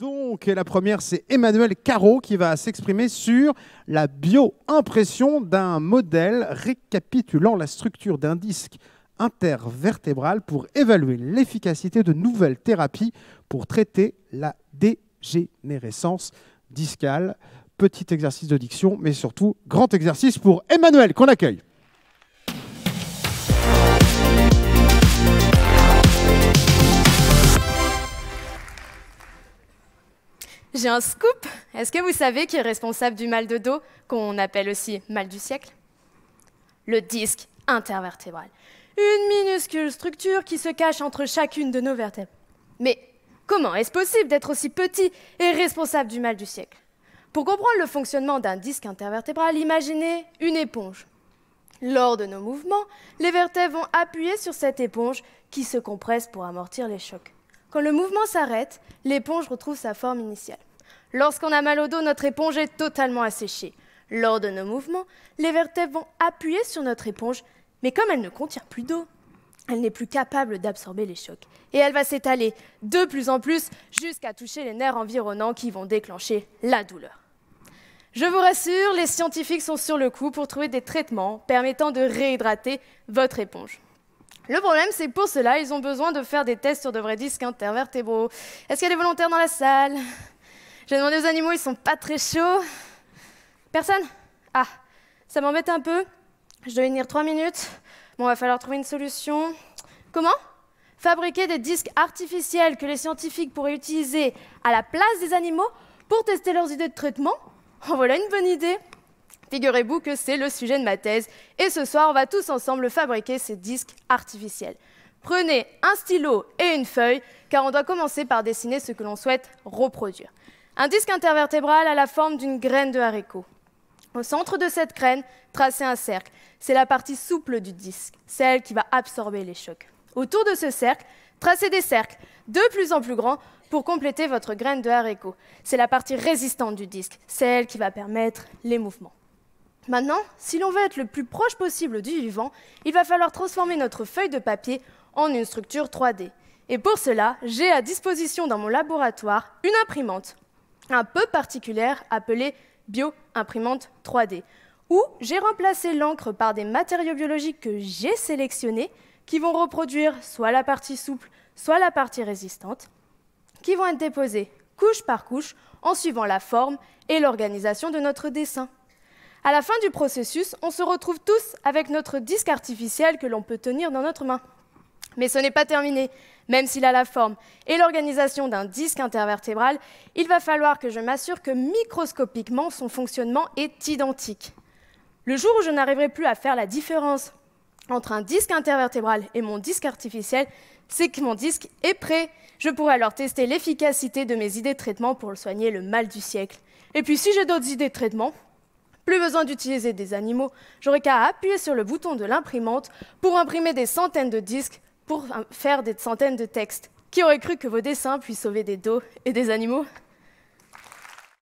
Donc, la première, c'est Emmanuel Caro qui va s'exprimer sur la bioimpression d'un modèle récapitulant la structure d'un disque intervertébral pour évaluer l'efficacité de nouvelles thérapies pour traiter la dégénérescence discale. Petit exercice de diction, mais surtout grand exercice pour Emmanuel qu'on accueille. J'ai un scoop. Est-ce que vous savez qui est responsable du mal de dos, qu'on appelle aussi mal du siècle Le disque intervertébral. Une minuscule structure qui se cache entre chacune de nos vertèbres. Mais comment est-ce possible d'être aussi petit et responsable du mal du siècle Pour comprendre le fonctionnement d'un disque intervertébral, imaginez une éponge. Lors de nos mouvements, les vertèbres vont appuyer sur cette éponge qui se compresse pour amortir les chocs. Quand le mouvement s'arrête, l'éponge retrouve sa forme initiale. Lorsqu'on a mal au dos, notre éponge est totalement asséchée. Lors de nos mouvements, les vertèbres vont appuyer sur notre éponge, mais comme elle ne contient plus d'eau, elle n'est plus capable d'absorber les chocs. Et elle va s'étaler de plus en plus jusqu'à toucher les nerfs environnants qui vont déclencher la douleur. Je vous rassure, les scientifiques sont sur le coup pour trouver des traitements permettant de réhydrater votre éponge. Le problème, c'est que pour cela, ils ont besoin de faire des tests sur de vrais disques intervertébraux. Est-ce qu'il y a des volontaires dans la salle j'ai demandé aux animaux, ils sont pas très chauds. Personne Ah, ça m'embête un peu. Je dois venir trois minutes. Bon, va falloir trouver une solution. Comment Fabriquer des disques artificiels que les scientifiques pourraient utiliser à la place des animaux pour tester leurs idées de traitement Oh, voilà une bonne idée Figurez-vous que c'est le sujet de ma thèse et ce soir, on va tous ensemble fabriquer ces disques artificiels. Prenez un stylo et une feuille car on doit commencer par dessiner ce que l'on souhaite reproduire. Un disque intervertébral a la forme d'une graine de haricot. Au centre de cette graine, tracez un cercle. C'est la partie souple du disque, celle qui va absorber les chocs. Autour de ce cercle, tracez des cercles, de plus en plus grands, pour compléter votre graine de haricot. C'est la partie résistante du disque, celle qui va permettre les mouvements. Maintenant, si l'on veut être le plus proche possible du vivant, il va falloir transformer notre feuille de papier en une structure 3D. Et pour cela, j'ai à disposition dans mon laboratoire une imprimante un peu particulière appelée bio-imprimante 3D, où j'ai remplacé l'encre par des matériaux biologiques que j'ai sélectionnés, qui vont reproduire soit la partie souple, soit la partie résistante, qui vont être déposés couche par couche en suivant la forme et l'organisation de notre dessin. À la fin du processus, on se retrouve tous avec notre disque artificiel que l'on peut tenir dans notre main. Mais ce n'est pas terminé, même s'il a la forme et l'organisation d'un disque intervertébral, il va falloir que je m'assure que microscopiquement son fonctionnement est identique. Le jour où je n'arriverai plus à faire la différence entre un disque intervertébral et mon disque artificiel, c'est que mon disque est prêt. Je pourrai alors tester l'efficacité de mes idées de traitement pour soigner le mal du siècle. Et puis si j'ai d'autres idées de traitement, plus besoin d'utiliser des animaux, j'aurai qu'à appuyer sur le bouton de l'imprimante pour imprimer des centaines de disques pour euh, faire des centaines de textes. Qui aurait cru que vos dessins puissent sauver des dos et des animaux